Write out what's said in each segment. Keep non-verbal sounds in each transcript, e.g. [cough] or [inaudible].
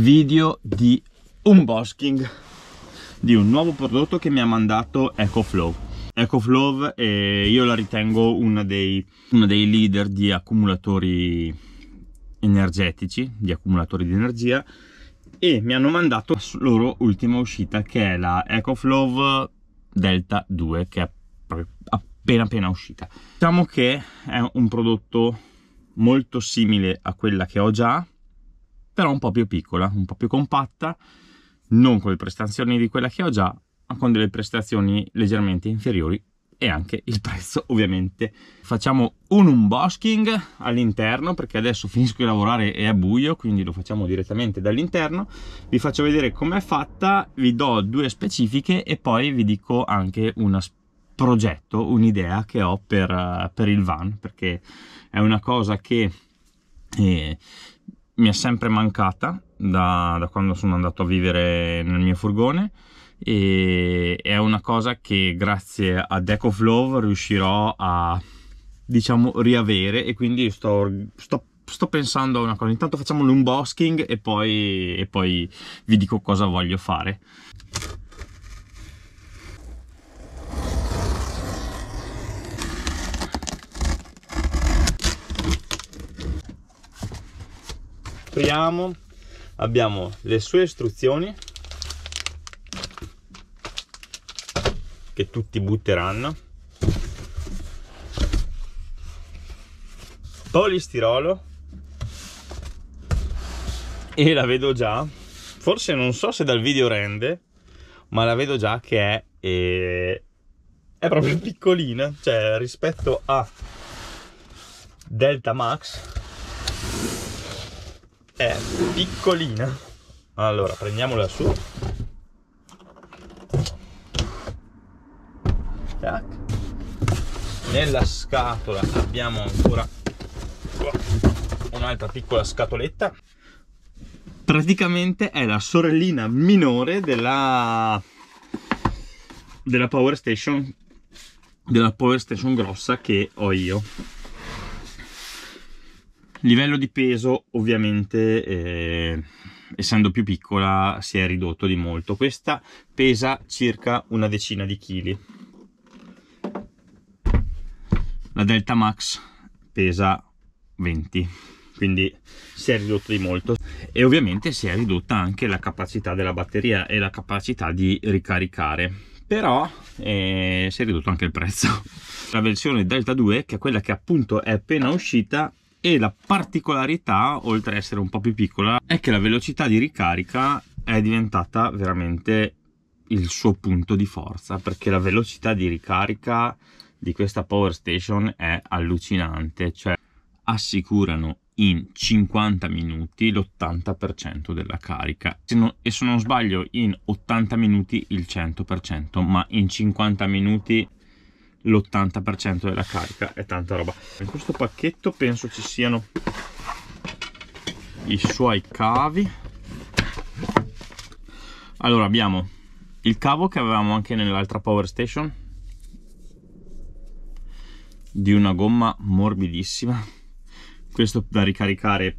video di unboxing di un nuovo prodotto che mi ha mandato EcoFlow EcoFlow eh, io la ritengo una dei, uno dei leader di accumulatori energetici di accumulatori di energia e mi hanno mandato la loro ultima uscita che è la EcoFlow Delta 2 che è appena appena uscita diciamo che è un prodotto molto simile a quella che ho già però un po' più piccola, un po' più compatta, non con le prestazioni di quella che ho già, ma con delle prestazioni leggermente inferiori e anche il prezzo [laughs] ovviamente. Facciamo un unboxing all'interno perché adesso finisco di lavorare e è buio, quindi lo facciamo direttamente dall'interno. Vi faccio vedere com'è fatta, vi do due specifiche e poi vi dico anche un progetto, un'idea che ho per, per, il van, perché è una cosa che... Eh, mi è sempre mancata da, da, quando sono andato a vivere nel mio furgone e è una cosa che grazie a Decoflow riuscirò a diciamo riavere e quindi sto, sto, sto pensando a una cosa intanto facciamo l'unboxing e poi, e poi vi dico cosa voglio fare apriamo abbiamo le sue istruzioni che tutti butteranno polistirolo e la vedo già forse non so se dal video rende ma la vedo già che è, eh, è proprio [laughs] piccolina cioè rispetto a Delta Max è piccolina. Allora, prendiamola su. Tac. Nella scatola abbiamo ancora un'altra piccola scatoletta. Praticamente è la sorellina minore della, della Power Station della Power Station grossa che ho io Livello di peso ovviamente eh, essendo più piccola si è ridotto di molto, questa pesa circa una decina di chili. La Delta Max pesa 20, quindi si è ridotto di molto e ovviamente si è ridotta anche la capacità della batteria e la capacità di ricaricare però eh, si è ridotto anche il prezzo la versione delta 2 che è quella che appunto è appena uscita e la particolarità, oltre ad essere un po' più piccola, è che la velocità di ricarica è diventata veramente il suo punto di forza, perché la velocità di ricarica di questa power station è allucinante, cioè assicurano in 50 minuti l'80% della carica non, e se non sbaglio in 80 minuti il 100% ma in 50 minuti l'80% della carica è tanta roba in questo pacchetto penso ci siano i suoi cavi allora abbiamo il cavo che avevamo anche nell'altra power station di una gomma morbidissima questo da ricaricare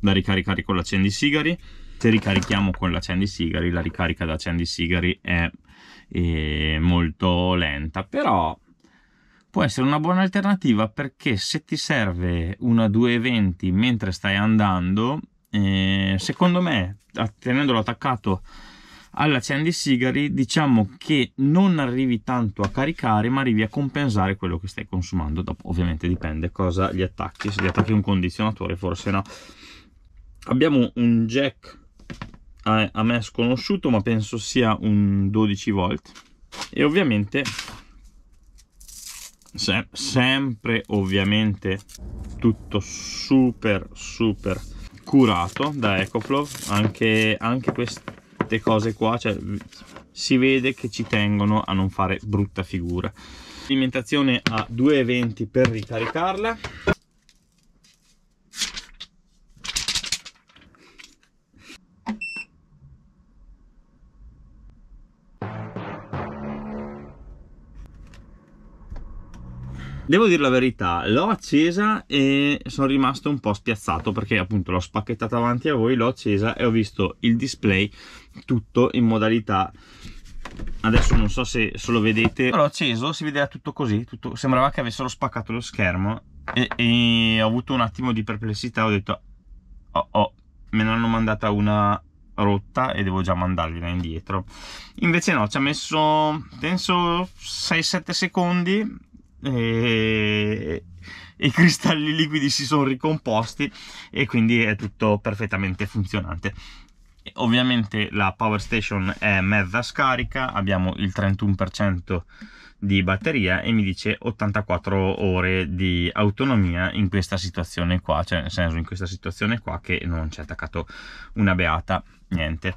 da ricaricare con l'accendisigari se ricarichiamo con l'accendisigari la ricarica da accendisigari è, è eh, molto lenta però può essere una buona alternativa perché se ti serve una 220 mentre stai andando, eh, secondo me, tenendolo attaccato Sigari, diciamo che non arrivi tanto a caricare, ma arrivi a compensare quello che stai consumando. Dopo, ovviamente, dipende cosa gli attacchi. Se gli attacchi un condizionatore, forse no. Abbiamo un jack a, a me sconosciuto, ma penso sia un 12 volt. E ovviamente se sempre ovviamente tutto super super curato da Ecoflow anche, anche queste cose qua cioè, si vede che ci tengono a non fare brutta figura alimentazione a 220 per ricaricarla Devo dire la verità, l'ho accesa e sono rimasto un po' spiazzato perché appunto l'ho spacchettata avanti a voi, l'ho accesa e ho visto il display tutto in modalità adesso non so se, se lo vedete l'ho acceso, si vedeva tutto così tutto, sembrava che avessero spaccato lo schermo e, e, ho avuto un attimo di perplessità ho detto oh, oh me ne hanno mandata una rotta e devo già mandargliela indietro invece no, ci ha messo penso 6-7 secondi e, i cristalli liquidi si sono ricomposti e quindi è tutto perfettamente funzionante. Ovviamente la power station è mezza scarica, abbiamo il 31% di batteria e mi dice 84 ore di autonomia in questa situazione qua, cioè nel senso in questa situazione qua che non c'è attaccato una beata niente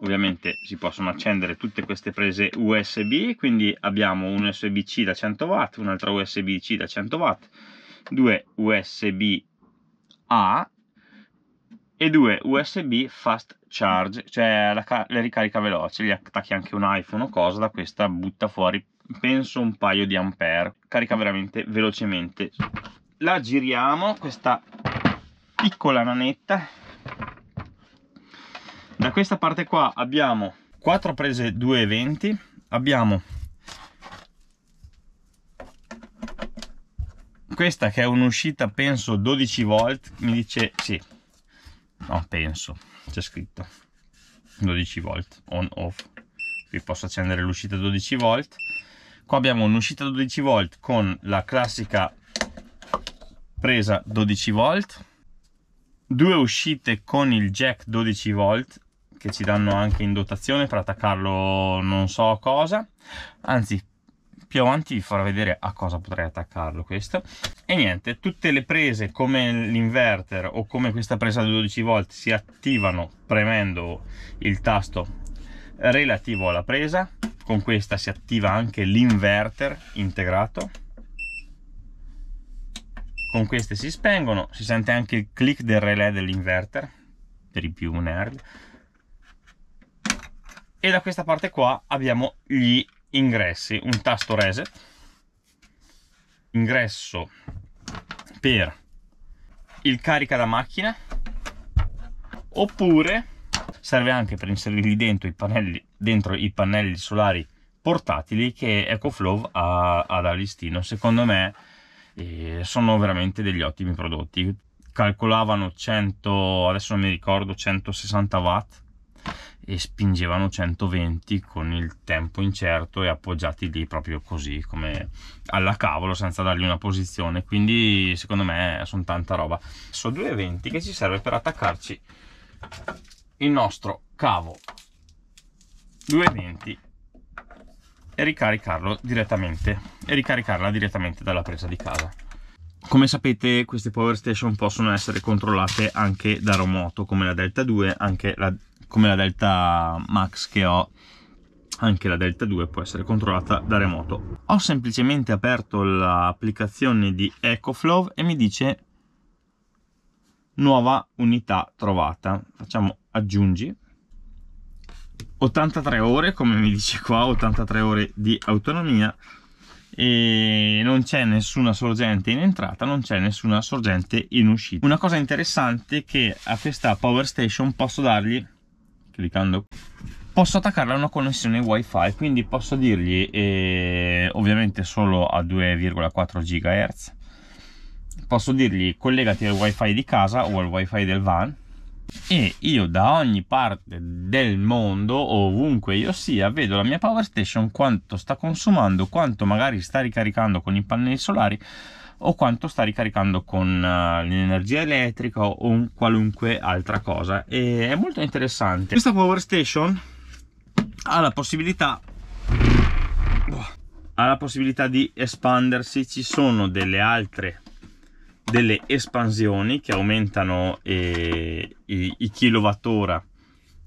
ovviamente si possono accendere tutte queste prese USB, quindi abbiamo un USB-C da 100 watt, un'altra USB-C da 100 watt, due USB-A e due USB fast charge, cioè la, la ricarica veloce, gli attacchi anche un iPhone o cosa, da questa butta fuori penso un paio di ampere, carica veramente velocemente. La giriamo, questa piccola nanetta da questa parte qua abbiamo 4 prese 2,20 abbiamo questa che è un'uscita penso 12 volt mi dice sì no penso c'è scritto 12 volt on off qui posso accendere l'uscita 12 volt qua abbiamo un'uscita 12 volt con la classica presa 12 volt due uscite con il jack 12 volt che ci danno anche in dotazione per attaccarlo non so cosa anzi più avanti vi farò vedere a cosa potrei attaccarlo questo e niente tutte le prese come l'inverter o come questa presa da 12 volt si attivano premendo il tasto relativo alla presa con questa si attiva anche l'inverter integrato con queste si spengono si sente anche il click del relè dell'inverter per i più nerd e da questa parte qua abbiamo gli ingressi, un tasto reset, ingresso per il carica da macchina, oppure serve anche per inserirli dentro i pannelli, dentro i pannelli solari portatili che EcoFlow ha, ha da listino. Secondo me eh, sono veramente degli ottimi prodotti. Calcolavano 100, adesso non mi ricordo, 160 watt e spingevano 120 con il tempo incerto e appoggiati lì proprio così come alla cavolo senza dargli una posizione quindi secondo me sono tanta roba sono 220 che ci serve per attaccarci il nostro cavo 220 e ricaricarlo direttamente e ricaricarla direttamente dalla presa di casa come sapete queste power station possono essere controllate anche da remoto come la delta 2 anche la come la Delta Max che ho anche la Delta 2 può essere controllata da remoto. Ho semplicemente aperto l'applicazione di EcoFlow e mi dice nuova unità trovata. Facciamo aggiungi. 83 ore, come mi dice qua, 83 ore di autonomia e non c'è nessuna sorgente in entrata, non c'è nessuna sorgente in uscita. Una cosa interessante è che a questa Power Station posso dargli cliccando posso attaccarla a una connessione wifi quindi posso dirgli eh, ovviamente solo a 2,4 GHz posso dirgli collegati al wifi di casa o al wifi del van e io da ogni parte del mondo ovunque io sia vedo la mia power station quanto sta consumando quanto magari sta ricaricando con i pannelli solari o quanto sta ricaricando con eh, l'energia elettrica o un qualunque altra cosa e è molto interessante questa power station ha la possibilità ha la possibilità di espandersi ci sono delle altre delle espansioni che aumentano eh, i, i kilowattora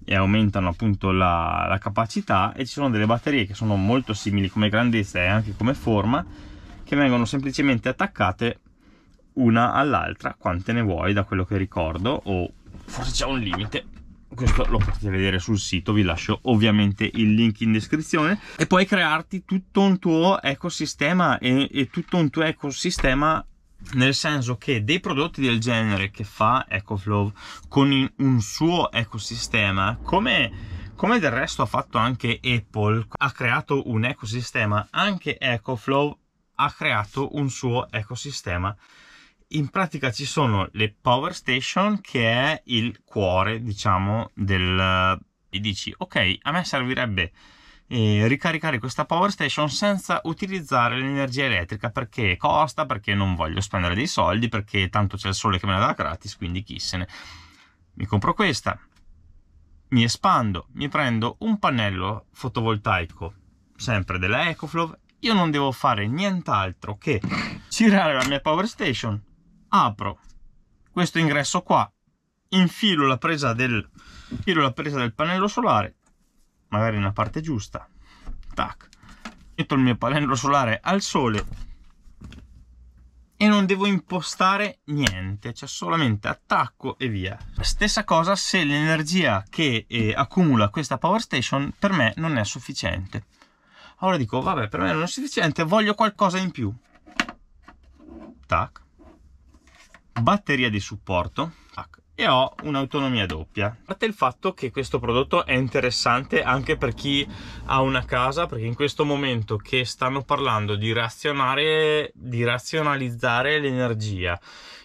e aumentano appunto la, la capacità e ci sono delle batterie che sono molto simili come grandezza e anche come forma che vengono semplicemente attaccate una all'altra quante ne vuoi da quello che ricordo o forse c'è un limite questo lo potete vedere sul sito, vi lascio ovviamente il link in descrizione e puoi crearti tutto un tuo ecosistema e, e tutto un tuo ecosistema nel senso che dei prodotti del genere che fa EcoFlow con un suo ecosistema, come, come del resto ha fatto anche Apple, ha creato un ecosistema anche EcoFlow ha creato un suo ecosistema. In pratica ci sono le power station che è il cuore, diciamo, del... e dici, ok, a me servirebbe eh, ricaricare questa power station senza utilizzare l'energia elettrica perché costa, perché non voglio spendere dei soldi, perché tanto c'è il sole che me la dà gratis, quindi chissene. Mi compro questa, mi espando, mi prendo un pannello fotovoltaico sempre della Ecoflow io non devo fare nient'altro che girare la mia power station, apro questo ingresso qua, infilo la presa del, la presa del pannello solare, magari nella parte giusta, tac, metto il mio pannello solare al sole e non devo impostare niente, cioè solamente attacco e via. Stessa cosa se l'energia che eh, accumula questa power station per me non è sufficiente. Allora dico, vabbè, per me non è sufficiente, voglio qualcosa in più. Tac. Batteria di supporto. Tac. E ho un'autonomia doppia. A parte il fatto che questo prodotto è interessante anche per chi ha una casa, perché in questo momento che stanno parlando di, di razionalizzare l'energia,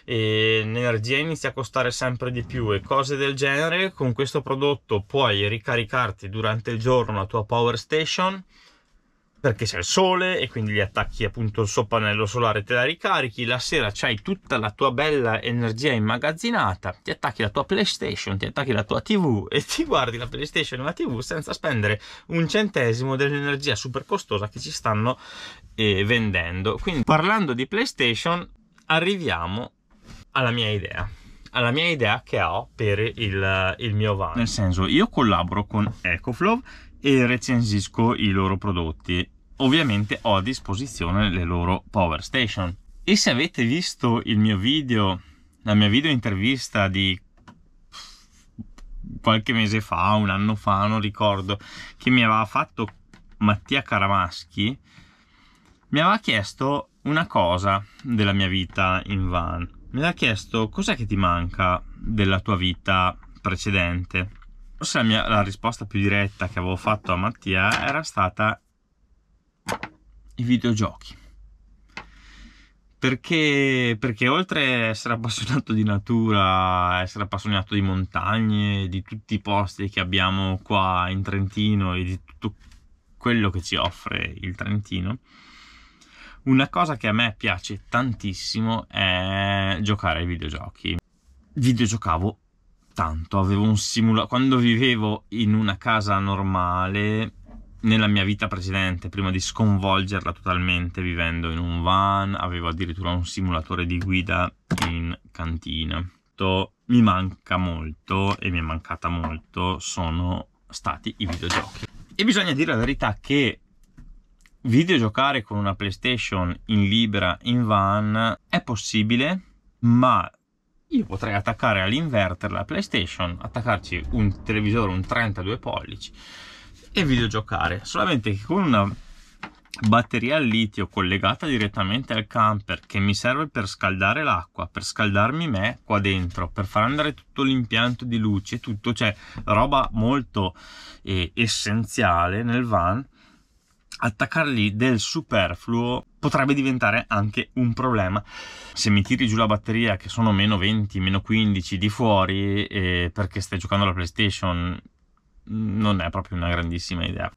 e l'energia inizia a costare sempre di più e cose del genere, con questo prodotto puoi ricaricarti durante il giorno la tua power station, perché c'è il sole e quindi gli attacchi appunto il suo pannello solare te la ricarichi, la sera c'hai tutta la tua bella energia immagazzinata, ti attacchi la tua PlayStation, ti attacchi la tua TV e ti guardi la PlayStation e la TV senza spendere un centesimo dell'energia super costosa che ci stanno eh, vendendo. Quindi parlando di PlayStation arriviamo alla mia idea alla mia idea che ho per il, il mio van. Nel senso, io collaboro con EcoFlow e recensisco i loro prodotti. Ovviamente ho a disposizione le loro power station. E se avete visto il mio video, la mia video intervista di qualche mese fa, un anno fa, non ricordo, che mi aveva fatto Mattia Caramaschi, mi aveva chiesto una cosa della mia vita in van. Mi aveva chiesto cos'è che ti manca della tua vita precedente. Forse la, mia, la risposta più diretta che avevo fatto a Mattia era stata i videogiochi. Perché, perché, oltre ad essere appassionato di natura, essere appassionato di montagne, di tutti i posti che abbiamo qua in Trentino e di tutto quello che ci offre il Trentino, una cosa che a me piace tantissimo è giocare ai videogiochi. Videogiocavo tanto, avevo un simulatore. Quando vivevo in una casa normale, nella mia vita precedente, prima di sconvolgerla totalmente vivendo in un van, avevo addirittura un simulatore di guida in cantina. Mi manca molto e mi è mancata molto sono stati i videogiochi. E bisogna dire la verità che videogiocare con una PlayStation in libera in van è possibile, ma io potrei attaccare all'inverter la PlayStation, attaccarci un televisore, un 32 pollici e videogiocare. Solamente che con una batteria al litio collegata direttamente al camper che mi serve per scaldare l'acqua, per scaldarmi me qua dentro, per far andare tutto l'impianto di luce, tutto, cioè roba molto eh, essenziale nel van attaccargli del superfluo potrebbe diventare anche un problema. Se mi tiri giù la batteria che sono meno 20, meno 15 di fuori eh, perché stai giocando alla PlayStation non è proprio una grandissima idea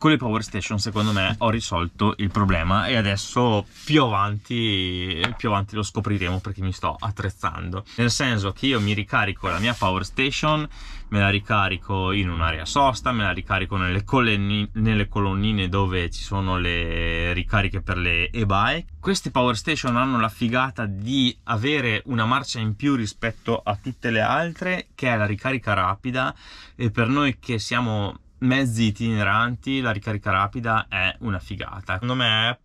con le Power Station secondo me ho risolto il problema e adesso più avanti, più avanti lo scopriremo perché mi sto attrezzando nel senso che io mi ricarico la mia Power Station me la ricarico in un'area sosta me la ricarico nelle, colonni, nelle colonnine dove ci sono le ricariche per le e-bike queste Power Station hanno la figata di avere una marcia in più rispetto a tutte le altre che è la ricarica rapida e per noi che siamo mezzi itineranti la ricarica rapida è una figata. Secondo me,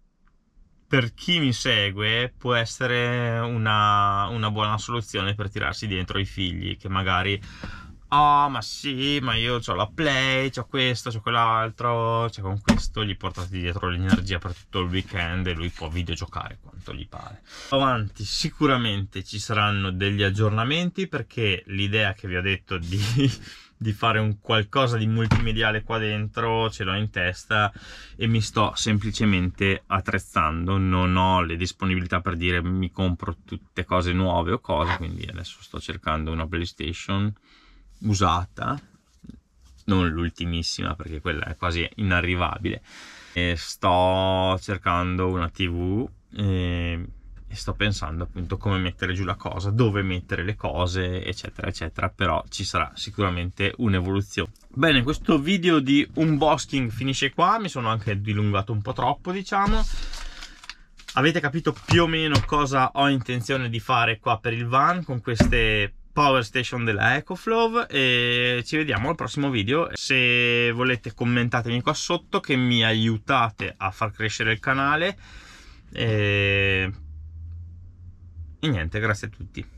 per chi mi segue, può essere una, una buona soluzione per tirarsi dentro i figli che magari oh ma sì ma io ho la play ho questo ho quell'altro cioè con questo gli portate dietro l'energia per tutto il weekend e lui può videogiocare quanto gli pare avanti sicuramente ci saranno degli aggiornamenti perché l'idea che vi ho detto di di fare un qualcosa di multimediale qua dentro, ce l'ho in testa e mi sto semplicemente attrezzando, non ho le disponibilità per dire mi compro tutte cose nuove o cose, quindi adesso sto cercando una PlayStation usata, non l'ultimissima perché quella è quasi inarrivabile. E sto cercando una TV. Eh, e sto pensando appunto come mettere giù la cosa, dove mettere le cose, eccetera, eccetera, però ci sarà sicuramente un'evoluzione. Bene, questo video di unboxing finisce qua, mi sono anche dilungato un po' troppo, diciamo. Avete capito più o meno cosa ho intenzione di fare qua per il van con queste power station della EcoFlow e ci vediamo al prossimo video se volete commentatemi qua sotto che mi aiutate a far crescere il canale e e niente, grazie a tutti.